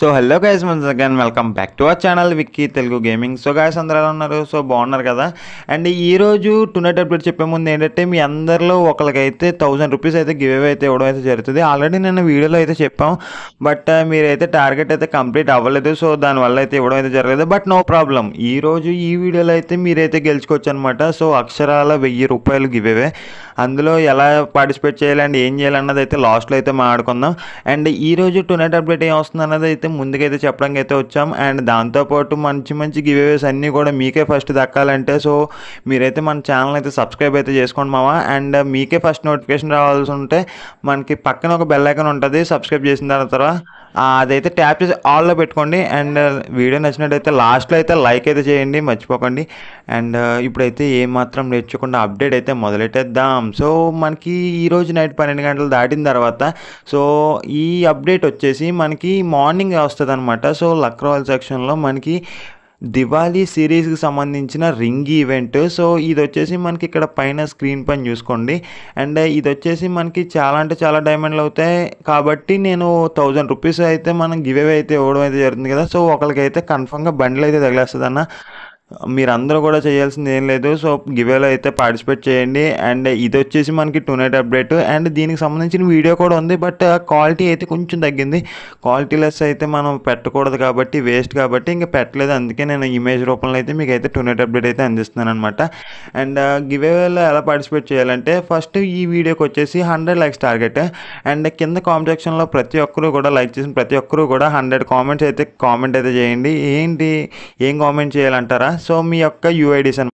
so hello guys once again welcome back to our channel Vicky Telugu gaming so guys అందరూ ఎలా ఉన్నారు so బాగున్నారు కదా అండ్ ఈరోజు టునైట్ అప్డేట్ చెప్పే ముందు ఏంటంటే మీ అందరిలో ఒకరికైతే థౌసండ్ రూపీస్ అయితే గివ్ అవే అయితే ఇవ్వడం అయితే జరుగుతుంది ఆల్రెడీ నేను వీడియోలో అయితే చెప్పాం బట్ uh, మీరైతే టార్గెట్ అయితే కంప్లీట్ అవ్వలేదు సో దానివల్ల అయితే ఇవ్వడం అయితే జరగలేదు బట్ నో ప్రాబ్లం ఈరోజు ఈ వీడియోలో అయితే మీరైతే గెలుచుకోవచ్చు అనమాట సో అక్షరాల వెయ్యి రూపాయలు గివ్ అవే అందులో ఎలా పార్టిసిపేట్ చేయాలి అండ్ ఏం చేయాలన్నది అయితే లాస్ట్లో అయితే మాట్లాడుకుందాం అండ్ ఈరోజు టునైట్ అప్డేట్ ఏం వస్తుంది అన్నది అయితే ముందుకైతే చెప్పడానికి అయితే వచ్చాం అండ్ దాంతోపాటు మంచి మంచి గివేవేస్ అన్నీ కూడా మీకే ఫస్ట్ దక్కాలంటే సో మీరైతే మన ఛానల్ అయితే సబ్స్క్రైబ్ అయితే చేసుకోండి మావా అండ్ మీకే ఫస్ట్ నోటిఫికేషన్ రావాల్సి ఉంటే మనకి పక్కన ఒక బెల్ ఐకన్ ఉంటుంది సబ్స్క్రైబ్ చేసిన తర్వాత అదైతే ట్యాప్ చేసి ఆల్లో పెట్టుకోండి అండ్ వీడియో నచ్చినట్టయితే లాస్ట్లో అయితే లైక్ అయితే చేయండి మర్చిపోకండి అండ్ ఇప్పుడైతే ఏమాత్రం నేర్చుకుండా అప్డేట్ అయితే మొదలెట్టేద్దాం సో మనకి ఈరోజు నైట్ పన్నెండు గంటలు దాటిన తర్వాత సో ఈ అప్డేట్ వచ్చేసి మనకి మార్నింగ్ రిటర్న్ వస్తుంది అనమాట సో లక్రవాల్ సెక్షన్లో మనకి దివాళీ సిరీస్కి సంబంధించిన రింగ్ ఈవెంట్ సో ఇది వచ్చేసి మనకి ఇక్కడ పైన స్క్రీన్ పైన చూసుకోండి అండ్ ఇది వచ్చేసి మనకి చాలా అంటే చాలా డైమండ్లు అవుతాయి కాబట్టి నేను థౌజండ్ రూపీస్ అయితే మనం గివ్ అవే అయితే ఇవ్వడం అయితే జరుగుతుంది కదా సో ఒకరికైతే కన్ఫామ్గా బండ్లు అయితే తగిలేస్తుంది అన్న మీరందరూ కూడా చేయాల్సింది ఏం లేదు సో గివేలో అయితే పార్టిసిపేట్ చేయండి అండ్ ఇది వచ్చేసి మనకి టూ నైట్ అప్డేట్ అండ్ దీనికి సంబంధించిన వీడియో కూడా ఉంది బట్ క్వాలిటీ అయితే కొంచెం తగ్గింది క్వాలిటీ లెస్ అయితే మనం పెట్టకూడదు కాబట్టి వేస్ట్ కాబట్టి ఇంకా పెట్టలేదు అందుకే నేను ఇమేజ్ రూపంలో అయితే మీకు అయితే టూ నైట్ అప్డేట్ అయితే అందిస్తున్నాను అనమాట అండ్ గివేలో ఎలా పార్టిసిపేట్ చేయాలంటే ఫస్ట్ ఈ వీడియోకి వచ్చేసి హండ్రెడ్ లైక్స్ టార్గెట్ అండ్ కింద కామెంట్ సెక్షన్లో ప్రతి ఒక్కరూ కూడా లైక్ చేసిన ప్రతి ఒక్కరూ కూడా హండ్రెడ్ కామెంట్స్ అయితే కామెంట్ అయితే చేయండి ఏంటి ఏం కామెంట్ చేయాలంటారా Xiaomi yokka UI design